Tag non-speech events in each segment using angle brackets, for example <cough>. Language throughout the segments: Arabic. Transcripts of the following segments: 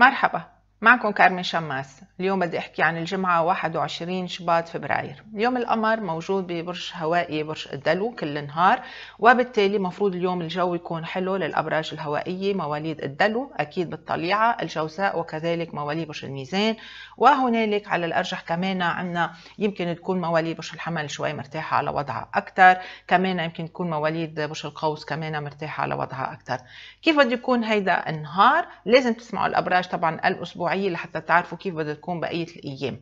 مرحبا معكم كارمن شماس اليوم بدي احكي عن الجمعة 21 شباط فبراير اليوم القمر موجود ببرج هوائي برج الدلو كل النهار وبالتالي مفروض اليوم الجو يكون حلو للأبراج الهوائية مواليد الدلو أكيد بالطليعة الجوزاء وكذلك مواليد برج الميزان وهنالك على الأرجح كمان عنا يمكن تكون مواليد برج الحمل شوي مرتاحة على وضعها أكثر كمان يمكن تكون مواليد برج القوس كمان مرتاحة على وضعها أكثر كيف بده يكون هيدا النهار لازم تسمعوا الأبراج طبعا الأسبوع الاسبوعيه لحتى تعرفوا كيف بدها تكون بقيه الايام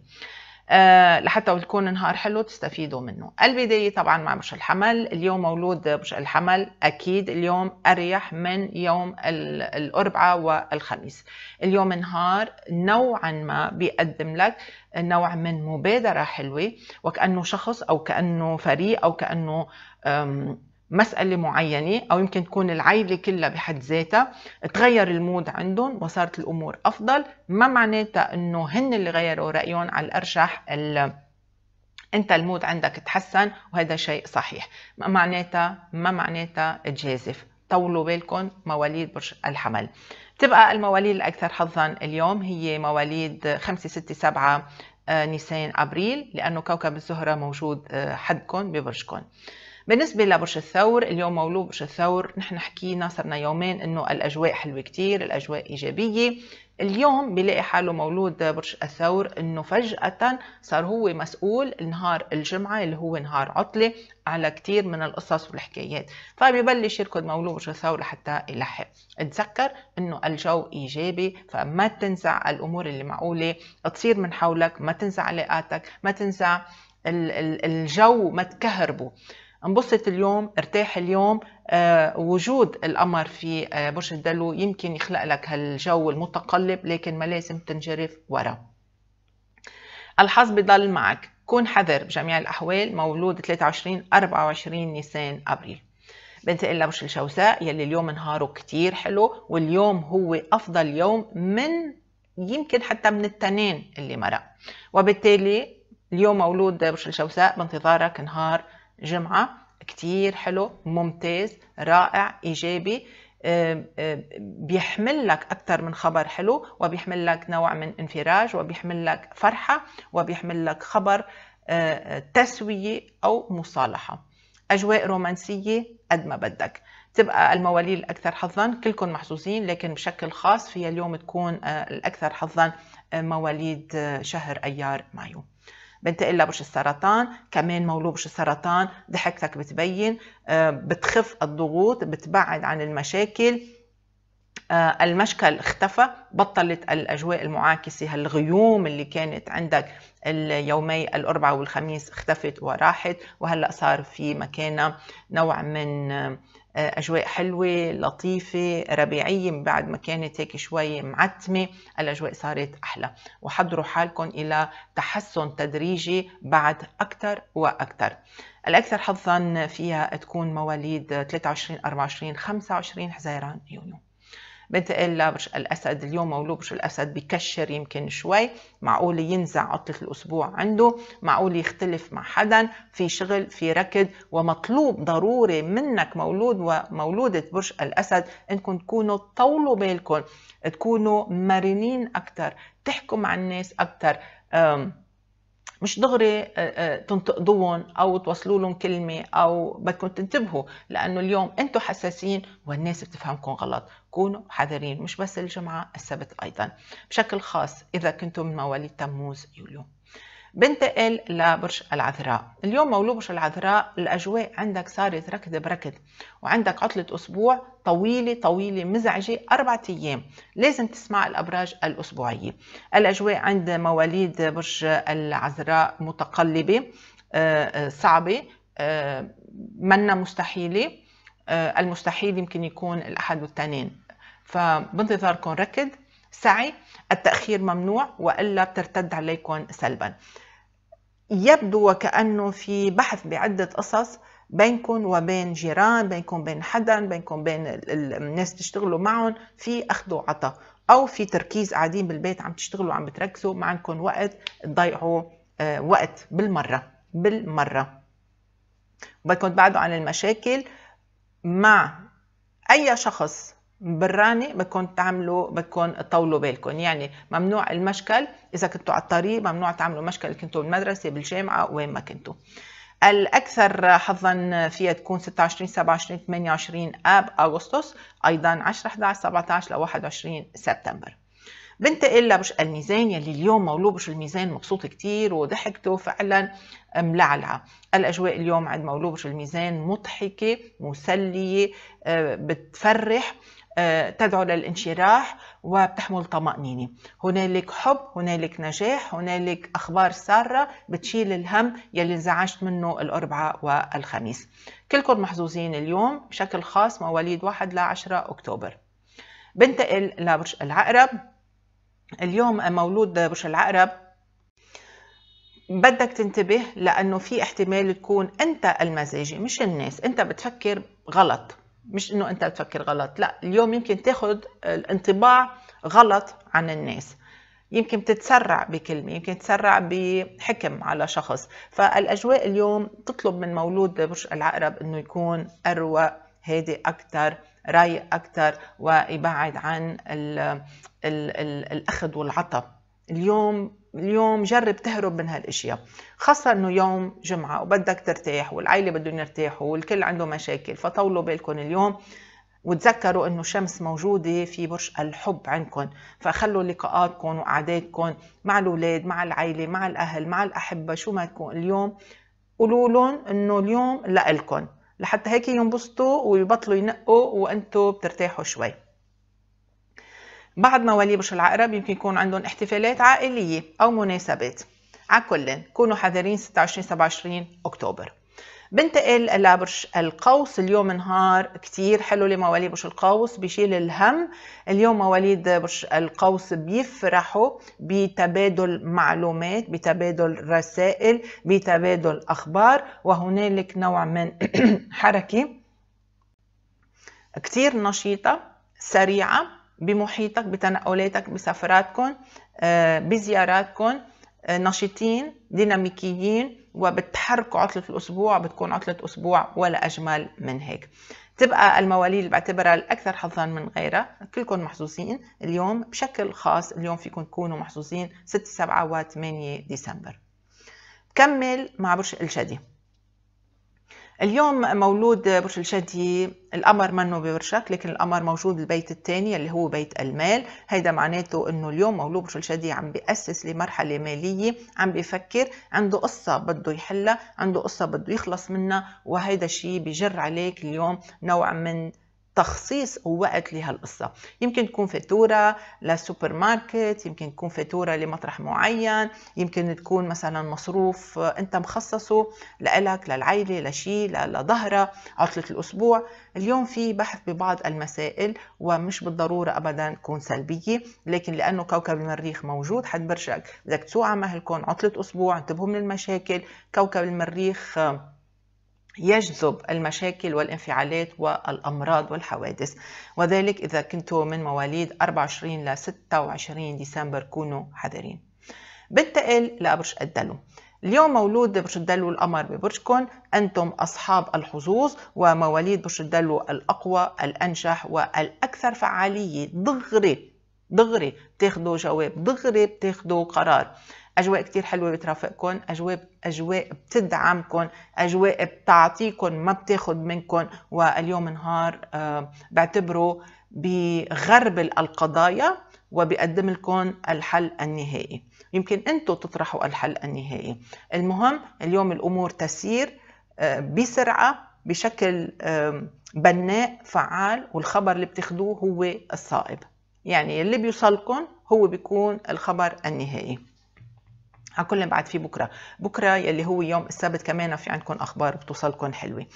أه لحتى يكون نهار حلو تستفيدوا منه البداية طبعا مع برج الحمل اليوم مولود برج الحمل أكيد اليوم أريح من يوم الأربعاء والخميس اليوم نهار نوعا ما بيقدم لك نوع من مبادرة حلوة وكأنه شخص أو كأنه فريق أو كأنه مسألة معينة أو يمكن تكون العيلة كلها بحد ذاتها تغير المود عندهم وصارت الأمور أفضل ما معناتها أنه هن اللي غيروا رأيهم على الأرجح انت المود عندك تحسن وهذا شيء صحيح ما معناتها ما معناتها تجازف طولوا بالكم مواليد برج الحمل تبقى المواليد الأكثر حظا اليوم هي مواليد 5 6 7 نيسان أبريل لأنه كوكب الزهرة موجود آه، حدكم ببرجكم بالنسبة لبرج الثور اليوم مولود برج الثور نحن حكينا صرنا يومين انه الاجواء حلوة كتير الاجواء ايجابية اليوم بيلاقي حاله مولود برج الثور انه فجأة صار هو مسؤول نهار الجمعة اللي هو نهار عطلة على كتير من القصص والحكايات فبيبلش طيب يركض مولود برج الثور لحتى يلحق تذكر انه الجو ايجابي فما تنسى الامور اللي معقولة تصير من حولك ما تنسى علاقاتك ما تنسى الجو ما تكهربه انبسط اليوم ارتاح اليوم آه وجود القمر في آه برج الدلو يمكن يخلق لك هالجو المتقلب لكن ما لازم تنجرف ورا الحظ بضل معك كون حذر بجميع الأحوال مولود 23 24 نيسان أبريل بنتقل لبرج الجوزاء يلي اليوم نهاره كتير حلو واليوم هو أفضل يوم من يمكن حتى من التنين اللي مرق وبالتالي اليوم مولود برج الجوزاء بانتظارك نهار جمعة كتير حلو ممتاز رائع إيجابي آه، آه، بيحمل لك أكثر من خبر حلو وبيحمل لك نوع من انفراج وبيحمل لك فرحة وبيحمل لك خبر آه، تسوية أو مصالحة أجواء رومانسية قد ما بدك تبقى المواليد الأكثر حظا كلكم محظوظين لكن بشكل خاص فيها اليوم تكون الأكثر حظا مواليد شهر أيار مايو بنتقل لبرش السرطان كمان مولو بش السرطان ضحكتك بتبين آه، بتخف الضغوط بتبعد عن المشاكل آه، المشكل اختفى بطلت الأجواء المعاكسة هالغيوم اللي كانت عندك اليومي الأربعاء والخميس اختفت وراحت وهلأ صار في مكانها نوع من آه، أجواء حلوة لطيفة ربيعية من بعد ما كانت هيك شوي معتمة الأجواء صارت أحلى وحضروا حالكم إلى تحسن تدريجي بعد أكثر وأكثر الأكثر حظا فيها تكون مواليد 23 24 25 حزيران يونيو بنتقل لبرج الأسد اليوم مولود برج الأسد بكشر يمكن شوي معقول ينزع عطلة الأسبوع عنده معقول يختلف مع حدا في شغل في ركض ومطلوب ضروري منك مولود ومولودة برج الأسد أنكم تكونوا طولوا بالكم تكونوا مرنين أكثر تحكوا مع الناس أكثر مش دغري آه، آه، تنتقدوهم او توصلوا لهم كلمه او بدكم تنتبهوا لانه اليوم انتم حساسين والناس بتفهمكم غلط كونوا حذرين مش بس الجمعه السبت ايضا بشكل خاص اذا كنتم من مواليد تموز يوليو بنتقل لبرج العذراء اليوم مولو برج العذراء الأجواء عندك صارت ركض بركض وعندك عطلة أسبوع طويلة طويلة مزعجة أربعة أيام لازم تسمع الأبراج الأسبوعية الأجواء عند مواليد برج العذراء متقلبة آه، آه، صعبة آه، منا مستحيلة المستحيل يمكن يكون الأحد والتنين فبانتظاركم ركض سعي التأخير ممنوع وإلا بترتد عليكم سلبا يبدو وكأنه في بحث بعدة قصص بينكم وبين جيران بينكم بين حدا بينكم بين الناس تشتغلوا معهم في أخذ وعطاء أو في تركيز قاعدين بالبيت عم تشتغلوا عم بتركزوا ما عندكم وقت تضيعوا آه، وقت بالمرة بالمرة بدكم تبعدوا عن المشاكل مع أي شخص براني بدكم تعملوا بدكم تطولوا بالكم يعني ممنوع المشكل اذا كنتوا على الطريق ممنوع تعملوا مشكل كنتوا بالمدرسه بالجامعه وين ما كنتوا الاكثر حظا فيها تكون 26 27 28 اب اغسطس ايضا 10 11 17 ل 21 سبتمبر بنتقل لبرج الميزان يلي اليوم مولود برج الميزان مبسوط كتير وضحكته فعلا ملعلعة الأجواء اليوم عند مولود برج الميزان مضحكة مسلية آه، بتفرح تدعو للانشراح وبتحمل طمأنينة هنالك حب هنالك نجاح هنالك أخبار سارة بتشيل الهم يلي انزعجت منه الأربعاء والخميس كلكم محظوظين اليوم بشكل خاص مواليد 1 ل 10 أكتوبر بنتقل لبرج العقرب اليوم مولود برج العقرب بدك تنتبه لأنه في احتمال تكون أنت المزاجي مش الناس أنت بتفكر غلط مش انه انت بتفكر غلط لا اليوم يمكن تاخذ الانطباع غلط عن الناس يمكن تتسرع بكلمة يمكن تتسرع بحكم على شخص فالأجواء اليوم تطلب من مولود برج العقرب أنه يكون أروق هادئ أكثر رايق أكثر ويبعد عن الـ الـ الـ الأخذ والعطب اليوم اليوم جرب تهرب من هالاشياء خاصة انه يوم جمعة وبدك ترتاح والعيلة بدهم يرتاحوا والكل عنده مشاكل فطولوا بالكم اليوم وتذكروا انه الشمس موجودة في برج الحب عندكم فخلوا لقاءاتكم وقعداتكم مع الاولاد مع العيلة مع الاهل مع الاحبة شو ما تكون اليوم قولوا لهم انه اليوم لإلكم لحتى هيك ينبسطوا ويبطلوا ينقوا وانتم بترتاحوا شوي بعض موالي برج العقرب يمكن يكون عندهم احتفالات عائلية أو مناسبات كل كونوا حذرين 26 27 أكتوبر بنتقل لبرج القوس اليوم نهار كتير حلو لمواليد برج القوس بيشيل الهم اليوم مواليد برج القوس بيفرحوا بتبادل معلومات بتبادل رسائل بتبادل أخبار وهنالك نوع من <clears throat> حركة كتير نشيطة سريعة بمحيطك بتنقلاتك بسفراتكم آه، بزياراتكم آه، نشيطين ديناميكيين وبتحركوا عطلة الأسبوع بتكون عطلة أسبوع ولا أجمل من هيك تبقى المواليد اللي بعتبرها الأكثر حظا من غيرها كلكم محظوظين اليوم بشكل خاص اليوم فيكم تكونوا محظوظين 6 7 و 8 ديسمبر كمل مع برج الجدي اليوم مولود برج الجدي القمر منه ببرشك لكن القمر موجود البيت الثاني اللي هو بيت المال هيدا معناته انه اليوم مولود برج الجدي عم بيأسس لمرحله ماليه عم بفكر عنده قصه بده يحلها عنده قصه بده يخلص منها وهيدا الشيء بجر عليك اليوم نوع من تخصيص ووقت لهالقصه يمكن تكون فاتوره لسوبر ماركت يمكن تكون فاتوره لمطرح معين يمكن تكون مثلا مصروف انت مخصصه لإلك للعيله لشي لظهرة عطله الاسبوع اليوم في بحث ببعض المسائل ومش بالضروره ابدا تكون سلبيه لكن لانه كوكب المريخ موجود حد برشك بدك تسوق مهلكم عطله اسبوع انتبهوا من المشاكل كوكب المريخ يجذب المشاكل والانفعالات والأمراض والحوادث وذلك إذا كنتوا من مواليد 24 ل 26 ديسمبر كونوا حذرين بالتقل لبرج الدلو اليوم مولود برج الدلو القمر ببرجكم أنتم أصحاب الحظوظ ومواليد برج الدلو الأقوى الأنجح والأكثر فعالية دغري دغري بتاخذوا جواب دغري بتاخذوا قرار اجواء كثير حلوه بترافقكم اجواء اجواء بتدعمكم اجواء بتعطيكم ما بتاخذ منكم واليوم نهار أه بعتبره بغربل القضايا وبقدم لكم الحل النهائي يمكن انتم تطرحوا الحل النهائي المهم اليوم الامور تسير أه بسرعه بشكل أه بناء فعال والخبر اللي بتاخذوه هو الصائب يعني اللي بيوصلكم هو بيكون الخبر النهائي هنكون بعد فيه بكره بكره يلي هو يوم السبت كمان في عندكم اخبار بتوصلكم حلوه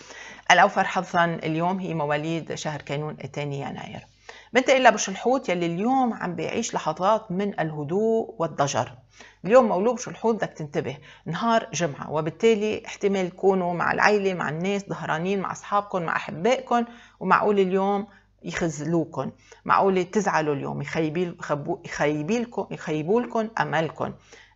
الاوفر حظا اليوم هي مواليد شهر كانون الثاني يناير بنتقل لبش الحوت يلي اليوم عم بيعيش لحظات من الهدوء والضجر اليوم مولود بش الحوت بدك تنتبه نهار جمعة وبالتالي احتمال تكونوا مع العيلة مع الناس ظهرانين مع أصحابكم مع أحبائكم ومعقول اليوم يخزلوكن معقولة تزعلوا اليوم يخيبيل يخيبيلكم يخيبوا لكم أملكم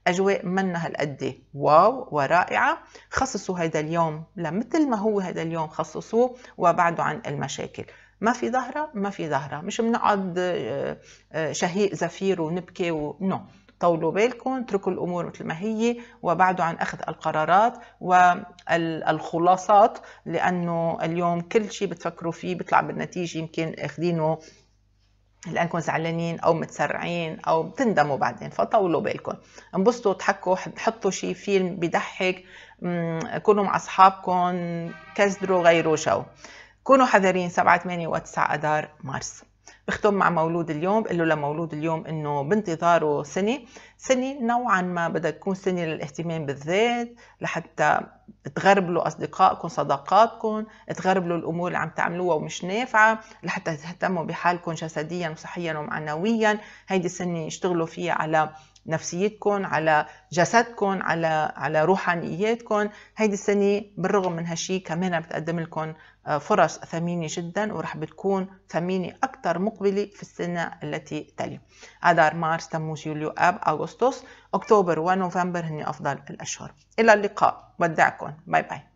أجواء منا هالقد واو ورائعة خصصوا هذا اليوم لمثل ما هو هذا اليوم خصصوه وبعدوا عن المشاكل ما في ظهرة ما في ظهرة مش بنقعد آه، آه، شهيق زفير ونبكي ونو no. طولوا بالكم اتركوا الامور مثل ما هي وبعدوا عن اخذ القرارات والخلاصات لانه اليوم كل شيء بتفكروا فيه بيطلع بالنتيجه يمكن اخذينه لانكم زعلانين او متسرعين او بتندموا بعدين فطولوا بالكم انبسطوا اضحكوا حطوا شيء فيلم بضحك كونوا مع اصحابكم كسروا غيروا جو كونوا حذرين 7 8 و9 اذار مارس بختم مع مولود اليوم بقول له لمولود اليوم انه بانتظاره سنه سنه نوعا ما بدها تكون سنه للاهتمام بالذات لحتى تغربلوا اصدقائكم صداقاتكم تغربلوا الامور اللي عم تعملوها ومش نافعه لحتى تهتموا بحالكم جسديا وصحيا ومعنويا هيدي السنه يشتغلوا فيها على نفسيتكم على جسدكم على على روحانياتكم هيدي السنه بالرغم من هالشيء كمان بتقدم لكم آه، فرص ثمينه جدا ورح بتكون ثمينه اكثر مقبله في السنه التي تلي اذار مارس تموز يوليو اب اغسطس اكتوبر ونوفمبر هن افضل الاشهر الى اللقاء بدعكم باي باي